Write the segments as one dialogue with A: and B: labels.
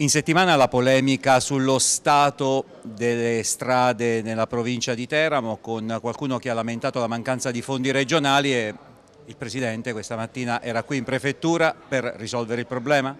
A: In settimana la polemica sullo stato delle strade nella provincia di Teramo con qualcuno che ha lamentato la mancanza di fondi regionali e il Presidente questa mattina era qui in prefettura per risolvere il problema?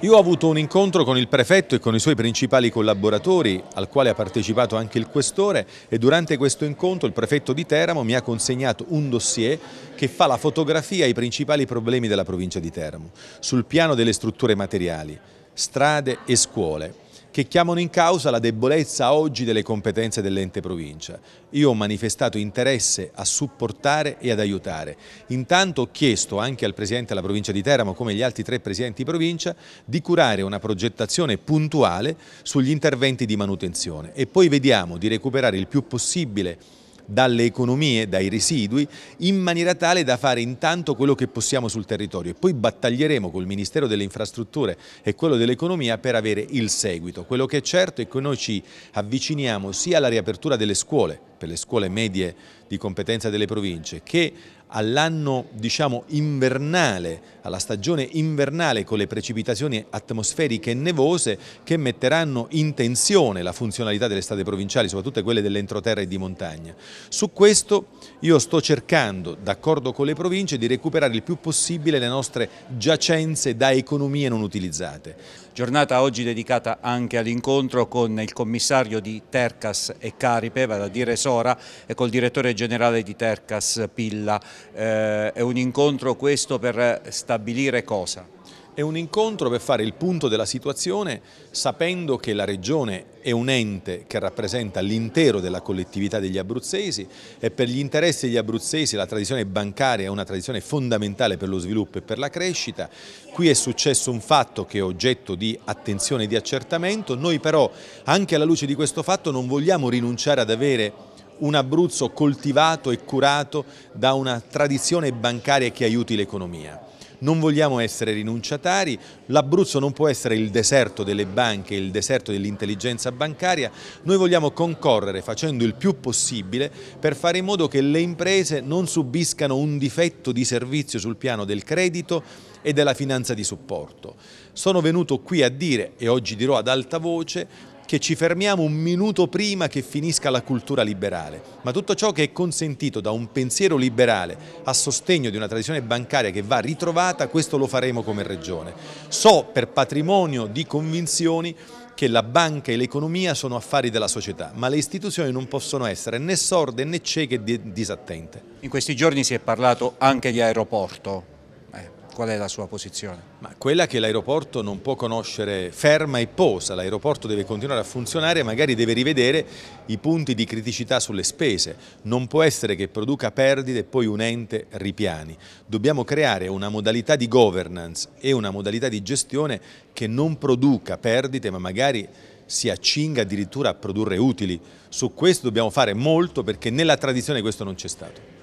B: Io ho avuto un incontro con il prefetto e con i suoi principali collaboratori, al quale ha partecipato anche il questore e durante questo incontro il prefetto di Teramo mi ha consegnato un dossier che fa la fotografia ai principali problemi della provincia di Teramo, sul piano delle strutture materiali strade e scuole che chiamano in causa la debolezza oggi delle competenze dell'ente provincia. Io ho manifestato interesse a supportare e ad aiutare. Intanto ho chiesto anche al Presidente della provincia di Teramo, come gli altri tre Presidenti di provincia, di curare una progettazione puntuale sugli interventi di manutenzione e poi vediamo di recuperare il più possibile dalle economie, dai residui, in maniera tale da fare intanto quello che possiamo sul territorio e poi battaglieremo col Ministero delle Infrastrutture e quello dell'Economia per avere il seguito. Quello che è certo è che noi ci avviciniamo sia alla riapertura delle scuole, per le scuole medie di competenza delle province che all'anno diciamo, invernale, alla stagione invernale con le precipitazioni atmosferiche e nevose che metteranno in tensione la funzionalità delle strade provinciali, soprattutto quelle dell'entroterra e di montagna. Su questo io sto cercando, d'accordo con le province, di recuperare il più possibile le nostre giacenze da economie non utilizzate.
A: Giornata oggi dedicata anche all'incontro con il commissario di Tercas e Caripe, vado a dire Sora, e col direttore generale di Tercas Pilla. Eh, è
B: un incontro questo per stabilire cosa? È un incontro per fare il punto della situazione sapendo che la Regione è un ente che rappresenta l'intero della collettività degli abruzzesi e per gli interessi degli abruzzesi la tradizione bancaria è una tradizione fondamentale per lo sviluppo e per la crescita. Qui è successo un fatto che è oggetto di attenzione e di accertamento, noi però anche alla luce di questo fatto non vogliamo rinunciare ad avere un Abruzzo coltivato e curato da una tradizione bancaria che aiuti l'economia. Non vogliamo essere rinunciatari, l'Abruzzo non può essere il deserto delle banche, il deserto dell'intelligenza bancaria, noi vogliamo concorrere facendo il più possibile per fare in modo che le imprese non subiscano un difetto di servizio sul piano del credito e della finanza di supporto. Sono venuto qui a dire, e oggi dirò ad alta voce, che ci fermiamo un minuto prima che finisca la cultura liberale, ma tutto ciò che è consentito da un pensiero liberale a sostegno di una tradizione bancaria che va ritrovata, questo lo faremo come Regione. So per patrimonio di convinzioni che la banca e l'economia sono affari della società, ma le istituzioni non possono essere né sorde né cieche e disattente. In questi giorni si è parlato anche di aeroporto, qual è la sua posizione? Ma quella che l'aeroporto non può conoscere ferma e posa, l'aeroporto deve continuare a funzionare e magari deve rivedere i punti di criticità sulle spese, non può essere che produca perdite e poi un ente ripiani. Dobbiamo creare una modalità di governance e una modalità di gestione che non produca perdite ma magari si accinga addirittura a produrre utili. Su questo dobbiamo fare molto perché nella tradizione questo non c'è stato.